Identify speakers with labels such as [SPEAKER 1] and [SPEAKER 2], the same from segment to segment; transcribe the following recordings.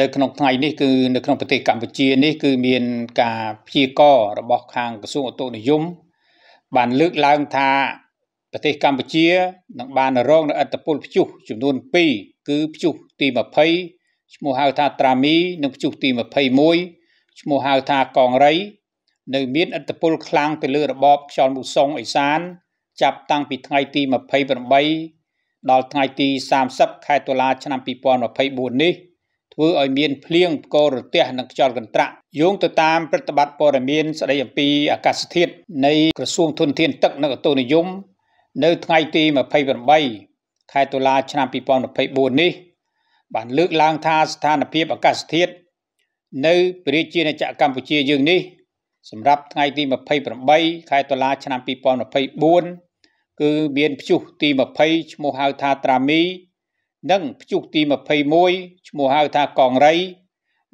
[SPEAKER 1] នៅក្នុងថ្ងៃនេះគឺនៅក្នុងប្រទេសកម្ពុជានេះគឺ មានការព្យាកររបស់ខាងក្រសួងអតុនិយមបានលើកឡើងថាប្រទេសកម្ពុជានឹងបានរងនូវអត្តពលព្យុះចំនួន2គឺព្យុះទី20ឈ្មោះហៅថាត្រាមីនិងព្យុះទី21ឈ្មោះហៅថាកងរៃនៅ មានអត្តពលខ្លាំងទៅលើរបបខ្យល់មូសុងអេសាន ចាប់តាំងពីថ្ងៃទី28ដល់ថ្ងៃទី30ខែតុលាឆ្នាំ2024នេះ។ធ្វើឲ្យមានភ្លៀងផ្គររទះនិងខ្យល់កន្ត្រាក់យោងទៅតាមប្រតិបត្តិព័ត៌មានស្តីអំពីអាកាសធាតុនៃក្រសួងធនធានទឹកនិងអូតូនិយមនៅថ្ងៃទី28ខែតុលាឆ្នាំ2024នេះ បានលើកឡើងថាស្ថានភាពអាកាសធាតុនៅ ព្រះរាជាណាចក្រកម្ពុជាយើងនេះ សម្រាប់ថ្ងៃទី28ខែតុលាឆ្នាំ2024គឺមានព្យុះទី20ឈ្មោះហៅថាត្រាមីនិងព្យុះទី21ឈ្មោះហៅថាកងរៃ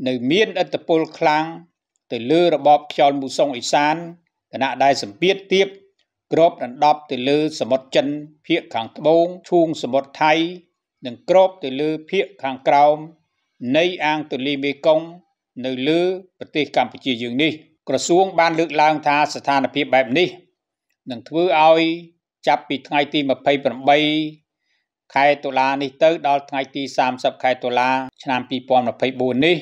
[SPEAKER 1] នៅមានឥទ្ធិពលខ្លាំងទៅលើរបបខ្យល់មូសុងអេសានគណៈដែលសម្ពាធទាបគ្របដណ្ដប់ទៅលើសមុទ្រចិនភាគខាងត្បូងឈូងសមុទ្រថៃនិងគ្របទៅលើភាគខាងក្រោមនៃអាងទន្លេមេគង្គនៅលើប្រទេសកម្ពុជាយើងនេះក្រសួង បានលើកឡើងថាស្ថានភាពបែបនេះនឹងធ្វើឲ្យចាប់ពីថ្ងៃទី28ខែតុលានេះទៅដល់ថ្ងៃទី30ខែតុលាឆ្នាំ2024នេះ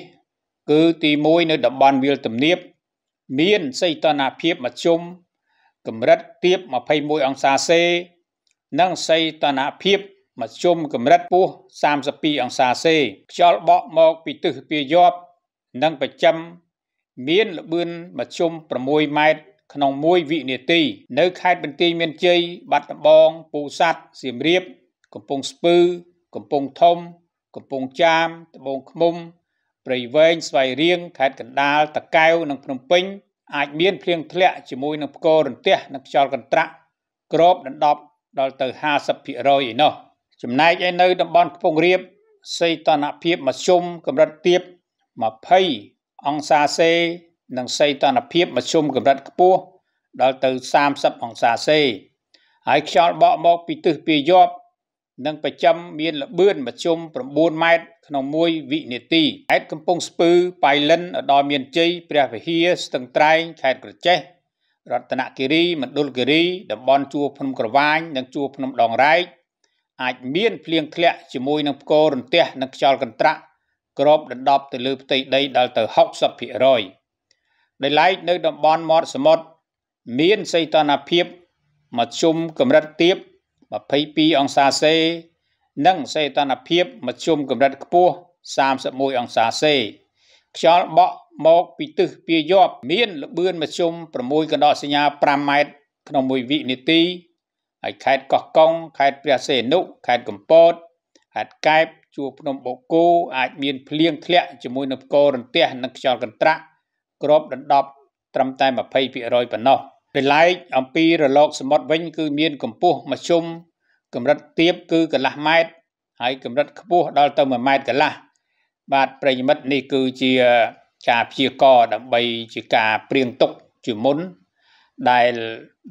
[SPEAKER 1] គឺទី1នៅតំបន់វាលទំនាបមានសីតុណ្ហភាពមធ្យមកម្រិតទាប21អង្សាសេនិងសីតុណ្ហភាពមធ្យមកម្រិតពោះ32អង្សាសេខ្យល់បក់មកពីទិសពាយ័ព្យនិងប្រចាំមានល្បឿនមធ្យម6ម៉ែត្រក្នុង1វិនាទីនៅខេត្តបន្ទាយមានជ័យបាត់ដំបងពោធិ៍សាត់សៀមរាបកំពង់ស្ពឺ កំពង់ធំ កំពង់ចាមត្បូងឃ្មុំព្រៃវែងស្វាយរៀងខេត្តកណ្ដាលតកែវនិងភ្នំពេញ អាច មានភ្លៀងធ្លាក់ជាមួយនឹងផ្គររន្ទះនិងខ្យល់កន្ត្រាក់ក្របដណ្ដប់ដល់ទៅ50%ឯណោះចំណែកឯនៅតំបន់ខ្ពង់រាបសីតុណ្ហភាពមធ្យមកម្រិតទាប20អង្សាសេនិងសីតុណ្ហភាពមធ្យមកម្រិតខ្ពស់ដល់ទៅ30អង្សាសេហើយខ្យល់បក់មកពីទិសពាយ័ព្យនិងប្រចាំមានល្បឿនមធ្យម9ម៉ែត្រក្នុង1វិនាទីខេត្តកំពង់ស្ពឺប៉ៃលិនឧត្តរមានជ័យព្រះវិហារស្ទឹងត្រែងខេត្តក្រចេះរតនគិរីមណ្ឌលគិរីតំបន់ជួរភ្នំក្រវាញនិងជួរភ្នំដងរែកអាចមានភ្លៀងធ្លាក់ជាមួយនឹងផ្គររន្ទះនិងខ្យល់កន្ត្រាក់គ្របដណ្ដប់ទៅលើផ្ទៃដី ដល់ទៅ60%ដោយឡែកនៅតំបន់មាត់សមុទ្រមានសីតុណ្ហភាពមធ្យមកម្រិតទាប22អង្សាសេនិងសេតនភាពមធ្យមកម្រិតខ្ពស់31អង្សាសេខ្យល់បក់មកពីទិសពាយ័ព្យមានល្បឿនមធ្យម6កណ្ដោសញ្ញា5ម៉ែត្រក្នុង1វិនាទីហើយខេត្តកោះកុងខេត្តព្រះសីហនុខេត្តកំពតខេត្តកែបជួរភ្នំបូកគោអាចមានភ្លៀងធ្លាក់ជាមួយនឹងផ្គររន្ទះនិងខ្យល់កន្ត្រាក់គ្របដណ្ដប់ត្រឹមតែ20%ប៉ុណ្ណោះ។ដោយឡែកអំពីរលកសមុទ្រវិញគឺមានកម្ពស់មធ្យមកម្រិតទាបគឺកន្លះម៉ែត្រហើយកម្រិតខ្ពស់ដល់ទៅ1ម៉ែត្រកន្លះបាទប្រិយមិត្តនេះគឺជាការព្យាករដើម្បីជាការព្រៀងទុកជាមុន ដែល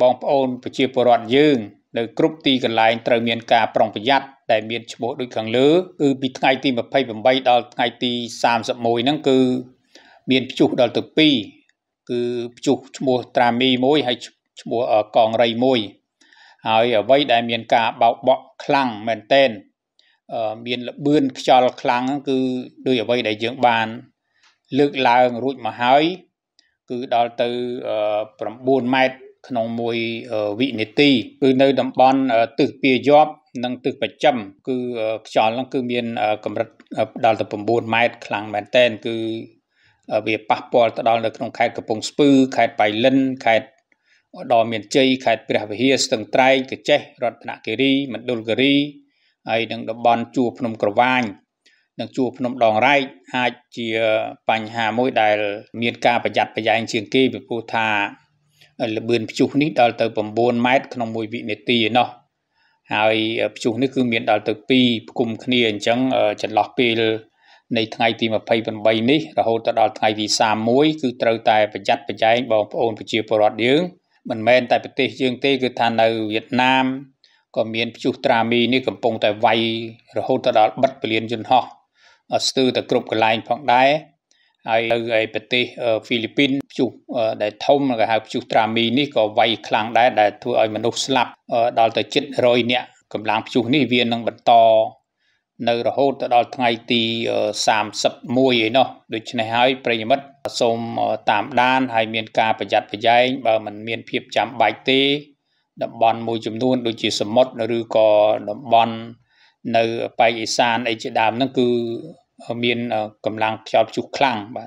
[SPEAKER 1] បងប្អូន ប្រជាពលរដ្ឋយើងនៅគ្រប់ទីកន្លែងត្រូវមានការប្រុងប្រយ័ត្នដែលមានឈ្មោះដូចខាងលើគឺពីថ្ងៃទី28ដល់ថ្ងៃទី31ហ្នឹងគឺមានព្យុះដល់ទៅ2គឺព្យុះឈ្មោះត្រាមីមួយ ហើយឈ្មោះកងរៃមួយហើយអ្វីដែលមានការបោកបក់ខ្លាំងមែនតែនមានលបឿនខ្យល់ខ្លាំងគឺដោយអ្វីដែលយើងបានលើកឡើងរួចមកហើយគឺដល់ទៅ9ម៉ែត្រក្នុងមួយវិនាទីគឺនៅតំបន់ទិសពាយ័ព្យនិងទិសបច្ចឹមគឺខ្យល់ហ្នឹងគឺមាន កម្រិតដល់ទៅ9ម៉ែត្រខ្លាំងមែនតែនគឺវាប៉ះពាល់ទៅដល់នៅក្នុងខេត្តកំពង់ស្ពឺខេត្តបៃលិនខេត្តឧត្តរមានជ័យខេត្តព្រះវិហារស្ទឹងត្រែងកចេះរតនគិរីមណ្ឌលគិរីហើយនឹងតំបន់ជួរភ្នំក្រវាញនិងជួរភ្នំដងរែកអាចជាបញ្ហាមួយដែលមានការប្រយ័ត្នប្រយែងជាងគេពីព្រោះថាលបឿនព្យុះនេះដល់ទៅ9ម៉ែត្រក្នុង1វិនាទីឯណោះហើយព្យុះនេះគឺមានដល់ទៅ2ផ្គុំគ្នាអញ្ចឹងចន្លោះពេលនៃថ្ងៃទី28នេះរហូតដល់ថ្ងៃទី31គឺត្រូវតែប្រយ័ត្នប្រយែងបងប្អូនប្រជាពលរដ្ឋយើងមិនមែនតែប្រទេសយើងទេគឺថានៅវៀតណាមក៏មានព្យុះត្រាមីនេះកំពុងតែវាយរហូតដល់បិទពលានយន្តហោះស្ទើរតែគ្រប់កន្លែងផងដែរហើយនៅឯប្រទេសហ្វីលីពីនព្យុះដែលធំគេហៅព្យុះត្រាមីនេះក៏វាយខ្លាំងដែរដែលធ្វើឲ្យមនុស្សស្លាប់ ដល់ទៅជិត100នាក់កម្លាំងព្យុះនេះវានឹងបន្តនៅរហូតទៅដល់ថ្ងៃទី31ឯណោះដូច្នេះហើយប្រិយមិត្តសូមតាមដានហើយមានការប្រយ័ត្នប្រយែងបើមិនមានភាពចាំបាច់ទេតំបន់មួយចំនួន ដូចជាសមុទ្រឬក៏តំបន់នៅប៉ែកឦសានអីជាដើមហ្នឹងគឺមានកម្លាំងខ្យល់ព្យុះខ្លាំងបាទ